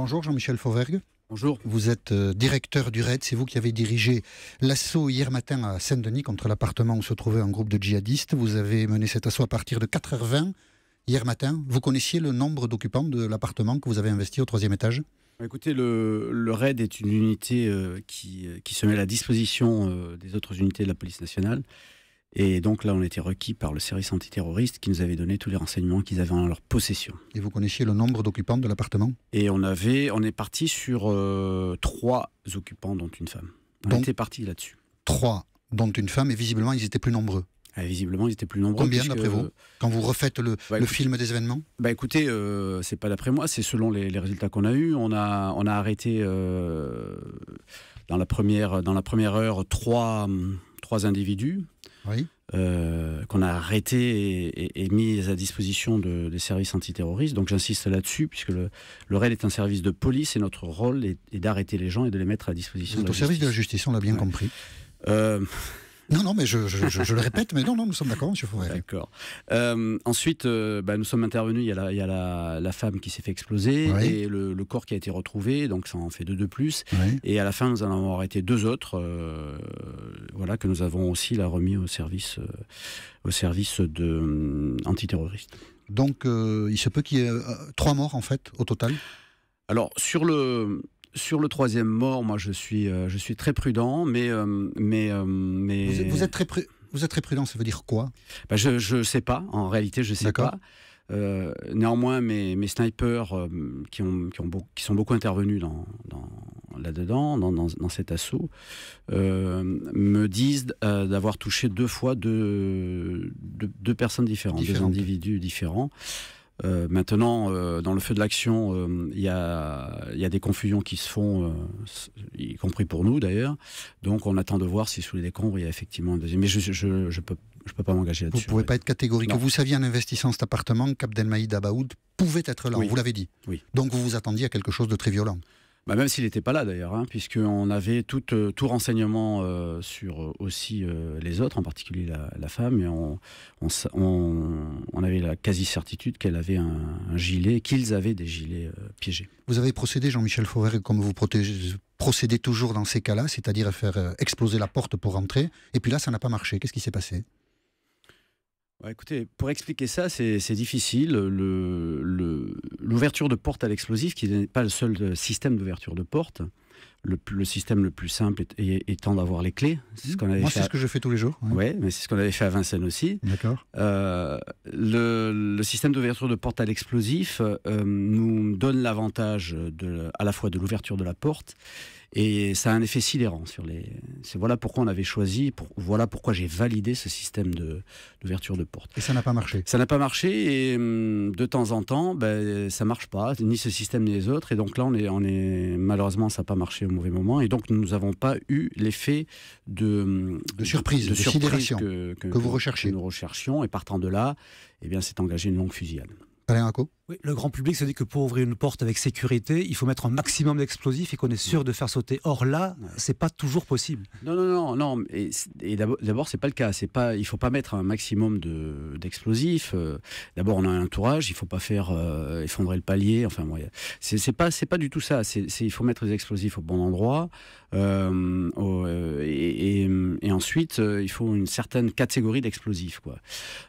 Bonjour Jean-Michel Fauvergue. Bonjour. Vous êtes euh, directeur du RAID, c'est vous qui avez dirigé l'assaut hier matin à Saint-Denis contre l'appartement où se trouvait un groupe de djihadistes. Vous avez mené cet assaut à partir de 4h20 hier matin. Vous connaissiez le nombre d'occupants de l'appartement que vous avez investi au troisième étage Écoutez, le, RAID est une unité euh, euh, qui, se met à la disposition des autres unités de la police nationale et donc là, on était requis par le service antiterroriste qui nous avait donné tous les renseignements qu'ils avaient en leur possession. Et vous connaissiez le nombre d'occupants de l'appartement Et on avait, on est parti sur euh, trois occupants, dont une femme. On était parti là-dessus. Trois, dont une femme, et visiblement, ils étaient plus nombreux. Ah, visiblement, ils étaient plus nombreux. Combien d'après vous Quand vous refaites le, bah, film des événements Bah écoutez, euh, c'est pas d'après moi, c'est selon les, résultats qu'on a eus. On a, on a arrêté euh, dans, la première, dans la première heure trois, trois individus oui. Euh, qu'on a arrêté et, mis à disposition des services antiterroristes. Donc j'insiste là-dessus, puisque le, le, est un service de police et notre rôle est, d'arrêter les gens et de les mettre à disposition. service de la justice, on l'a bien compris. Euh, non, non, mais je, le répète, mais non, non, nous sommes d'accord, monsieur Fouret. D'accord. Euh, ensuite, euh, bah, nous sommes intervenus, il y a la, il la, femme qui s'est fait exploser et le, corps qui a été retrouvé, donc ça en fait deux de plus. Et à la fin, nous en avons arrêté deux autres, euh, voilà, que nous avons aussi la remis au service, au service de, antiterroriste. Donc, il se peut qu'il y ait trois morts, en fait, au total alors, sur le, sur le troisième mort, moi, je suis, euh, je suis très prudent, mais. Euh, mais, euh, mais... Vous, êtes, très vous, êtes très prudent, ça veut dire quoi bah, Je ne sais pas, en réalité, je ne sais pas. néanmoins, mes, mes snipers qui, ont, qui, ont qui sont beaucoup intervenus dans, dans là-dedans, dans, cet assaut, me disent d'avoir touché deux fois deux, deux, personnes différentes, deux individus différents. Euh, maintenant, euh, dans le feu de l'action, euh, il y a, y, a, des confusions qui se font, y compris pour nous d'ailleurs. Donc, on attend de voir si sous les décombres, il y a effectivement un deuxième. Mais je ne peux, je peux, pas m'engager là-dessus. Vous ne pouvez pas être catégorique. Vous saviez en investissant cet appartement qu'Abdelmaïd Abaoud pouvait être là, vous l'avez dit. Oui. Donc, vous vous attendiez à quelque chose de très violent. Bah, même s'il n'était pas là d'ailleurs, hein, puisqu'on avait tout, euh, renseignement euh, sur euh, aussi les autres, en particulier la, femme, et on, avait la quasi-certitude qu'elle avait un, gilet, qu'ils avaient des gilets piégés. Vous avez procédé, Jean-Michel Fauvert, comme vous protégez, procédez toujours dans ces cas-là, c'est-à-dire faire exploser la porte pour rentrer, et puis là, ça n'a pas marché. Qu'est-ce qui s'est passé bah, écoutez, pour expliquer ça, c'est difficile. L'ouverture le, de porte à l'explosif, qui n'est pas le seul euh, système d'ouverture de porte, le, système le plus simple étant d'avoir les clés. Moi, c'est ce mmh. que je fais tous les jours. Oui, ouais, mais c'est ce qu'on avait fait à Vincennes aussi. D'accord. Euh, le, système d'ouverture de porte à l'explosif euh, nous donne l'avantage à la fois de l'ouverture de la porte et ça a un effet sidérant sur les. C'est voilà pourquoi on avait choisi, voilà pourquoi j'ai validé ce système d'ouverture de porte. Et ça n'a pas marché. Ça n'a pas marché et hum, de temps en temps, ben, ça marche pas, ni ce système ni les autres. Et donc là, on est, on est malheureusement, ça n'a pas marché au mauvais moment. Et donc nous n'avons pas eu l'effet de, hum, de surprise, de, sidération que, que, vous recherchez. Que nous recherchions. Et partant de là, eh bien, c'est engagé une longue fusillade. Alain le grand public se dit que pour ouvrir une porte avec sécurité, il faut mettre un maximum d'explosifs et qu'on est sûr de faire sauter. Or là, c'est pas toujours possible. Non, non, non, non. Et, et d'abord, c'est pas le cas. C'est pas, il faut pas mettre un maximum d'explosifs. Euh, d'abord, on a un entourage. Il faut pas faire euh, effondrer le palier. Enfin, c'est pas, c'est pas du tout ça. C'est, il faut mettre les explosifs au bon endroit. Euh, et, ensuite, il faut une certaine catégorie d'explosifs.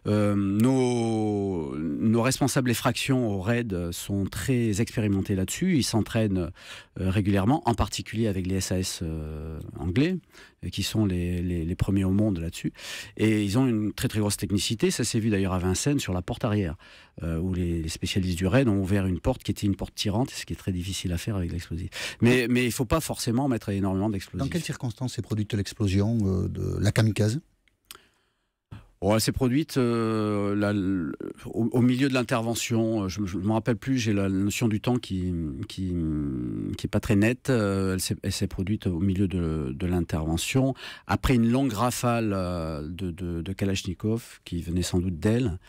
nos, nos responsables effractions au RAID sont très expérimentés là-dessus. Ils s'entraînent euh, régulièrement, en particulier avec les SAS euh, anglais, euh, qui sont les, premiers au monde là-dessus. Et ils ont une très très grosse technicité. Ça s'est vu d'ailleurs à Vincennes sur la porte arrière, où les, spécialistes du RAID ont ouvert une porte qui était une porte tirante, ce qui est très difficile à faire avec l'explosif. Mais, mais il ne faut pas forcément mettre énormément d'explosifs. Dans quelles circonstances est produite l'explosion de la kamikaze elle s'est produite euh, au, milieu de l'intervention. Euh, je ne me rappelle plus, j'ai la notion du temps qui n'est qui, est pas très nette. Euh, elle s'est produite au milieu de, l'intervention, après une longue rafale de, de, Kalachnikov qui venait sans doute d'elle.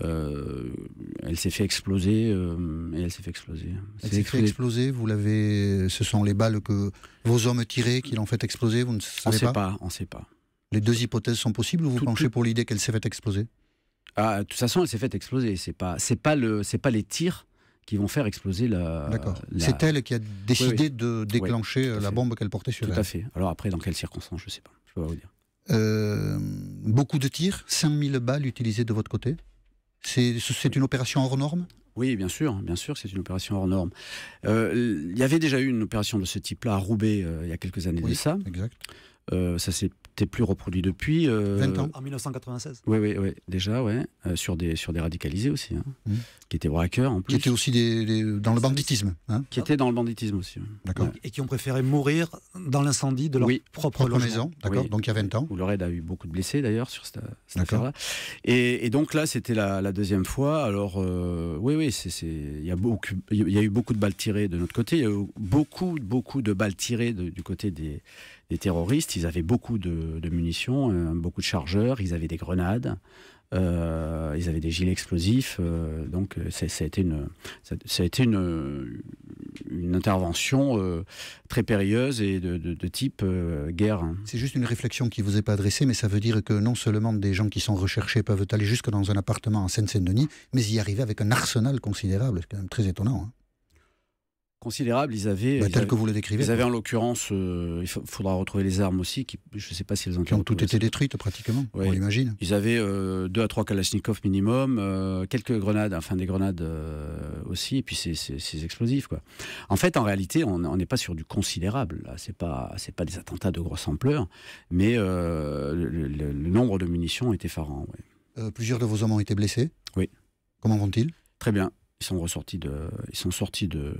elle s'est fait exploser et elle s'est fait exploser. Elle s'est fait exploser. Vous l'avez. Ce sont les balles que vos hommes tiraient qui l'ont fait exploser. Vous ne savez pas. On ne sait pas. Les deux hypothèses sont possibles ou vous penchez pour l'idée qu'elle s'est faite exploser ah, De toute façon, elle s'est faite exploser. C'est pas, c'est pas le, c'est pas les tirs qui vont faire exploser la. D'accord. C'est elle qui a décidé de déclencher euh, la bombe qu'elle portait sur elle. Tout à fait. Alors après, dans quelles circonstances, je sais pas. Je peux pas vous dire. Euh, beaucoup de tirs, 5000 balles utilisées de votre côté. C'est une opération hors norme oui, bien sûr, bien sûr, c'est une opération hors norme. Euh, il y avait déjà eu une opération de ce type-là à Roubaix il y a quelques années de ça. Exact. Euh, ça s'était plus reproduit depuis. 20 euh, ans, en 1996. Oui, oui, oui déjà, ouais. Euh, sur, des, sur des radicalisés aussi, hein, mmh. qui étaient braqueurs en plus. Qui étaient aussi des, dans le banditisme. Hein. qui étaient dans le banditisme aussi. D'accord. Et qui ont préféré mourir dans l'incendie de leur propre, maison. D'accord, donc il y a 20 ans. Où le a eu beaucoup de blessés d'ailleurs sur cette, cette là Et, donc là, c'était la, deuxième fois. Alors, euh, oui, oui, il y, a y a eu beaucoup de balles tirées de notre côté. Il y a eu beaucoup, beaucoup de balles tirées du côté des des terroristes, ils avaient beaucoup de, munitions, euh, beaucoup de chargeurs, ils avaient des grenades, euh, ils avaient des gilets explosifs. Euh, donc, ça a été une, une, une intervention très périlleuse et de, type guerre. C'est juste une réflexion qui vous est pas adressée, mais ça veut dire que non seulement des gens qui sont recherchés peuvent aller jusque dans un appartement en Seine-Saint-Denis, mais y arriver avec un arsenal considérable. C'est quand même très étonnant. Hein considérable. Ils avaient, bah, tel que vous le décrivez. Ils avaient en l'occurrence, euh, il faudra retrouver les armes aussi, qui, je ne sais pas si elles ont. Qui ont toutes été détruites pratiquement, on l'imagine. Ils avaient euh, deux à trois kalachnikovs minimum, euh, quelques grenades, enfin des grenades euh, aussi, et puis ces explosifs quoi. En fait, en réalité, on n'est pas sur du considérable. C'est pas c'est pas des attentats de grosse ampleur, mais le, nombre de munitions est effarant. plusieurs de vos hommes ont été blessés. Oui. Comment vont-ils Très bien ils sont ressortis de, ils sont sortis de,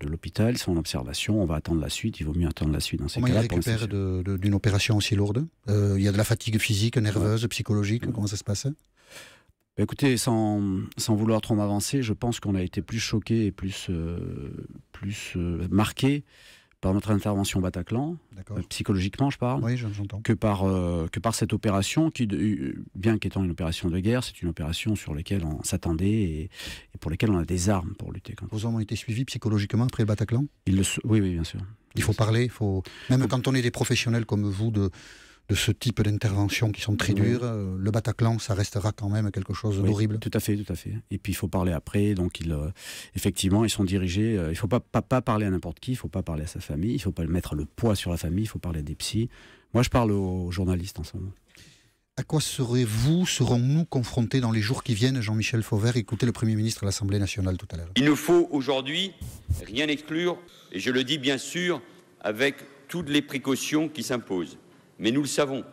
de l'hôpital, son observation, on va attendre la suite, il vaut mieux attendre la suite dans ces cas-là. Comment d'une opération aussi lourde euh, Il y a de la fatigue physique, nerveuse, psychologique, comment ça se passe hein bah, Écoutez, sans, vouloir trop m'avancer, je pense qu'on a été plus choqué et plus, euh, plus euh, marqué par notre intervention Bataclan, euh, psychologiquement je parle, que, par, euh, que par cette opération qui, euh, bien qu'étant une opération de guerre, c'est une opération sur laquelle on s'attendait et, pour laquelle on a des armes pour lutter. Vos hommes ont été suivis psychologiquement après le Bataclan Oui, oui, bien sûr. Il faut parler, faut... même quand on est des professionnels comme vous de, de ce type d'interventions qui sont très dures. Euh, le Bataclan, ça restera quand même quelque chose d'horrible. Tout à fait, tout à fait. Et puis il faut parler après. Donc il, euh, effectivement, ils sont dirigés. Euh, il ne faut pas, parler à n'importe qui. Il ne faut pas parler à sa famille. Il ne faut pas mettre le poids sur la famille. Il faut parler à des psys. Moi, je parle aux journalistes en À quoi serez-vous, serons-nous confrontés dans les jours qui viennent, Jean-Michel Fauvert Écoutez le Premier ministre à l'Assemblée nationale tout à l'heure. Il ne faut aujourd'hui rien exclure, et je le dis bien sûr avec toutes les précautions qui s'imposent. Mais nous le savons,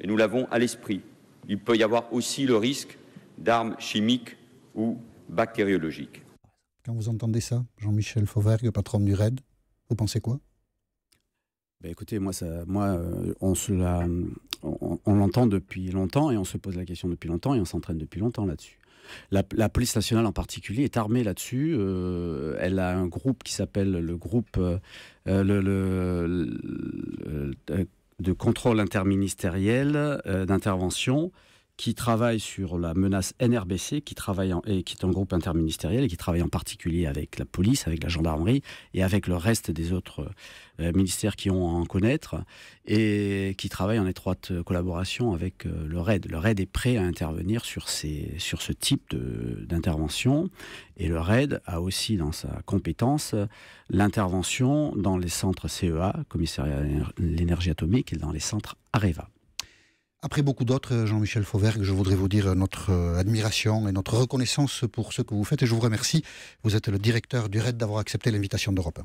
et nous l'avons à l'esprit, il peut y avoir aussi le risque d'armes chimiques ou bactériologiques. Quand vous entendez ça, Jean-Michel Fauvergue, patron du RAID, vous pensez quoi ben, écoutez, moi, ça, moi euh, on, on, l'entend depuis longtemps et on se pose la question depuis longtemps et on s'entraîne depuis longtemps là-dessus. La, police nationale en particulier est armée là-dessus. Euh, elle a un groupe qui s'appelle le groupe euh, le, de contrôle interministériel euh, d'intervention qui travaille sur la menace NRBC, qui travaille et qui est un groupe interministériel et qui travaille en particulier avec la police, avec la gendarmerie et avec le reste des autres euh, ministères qui ont à en connaître et qui travaille en étroite collaboration avec euh, le RAID. Le RAID est prêt à intervenir sur, ces, sur ce type d'intervention et le RAID a aussi dans sa compétence l'intervention dans les centres CEA, commissariat à l'énergie atomique, et dans les centres AREVA. Après beaucoup d'autres, euh, Jean-Michel Fauvergue, je voudrais vous dire euh, notre euh, admiration et notre reconnaissance pour ce que vous faites et je vous remercie. Vous êtes le directeur du Red d'avoir accepté l'invitation d'Europe.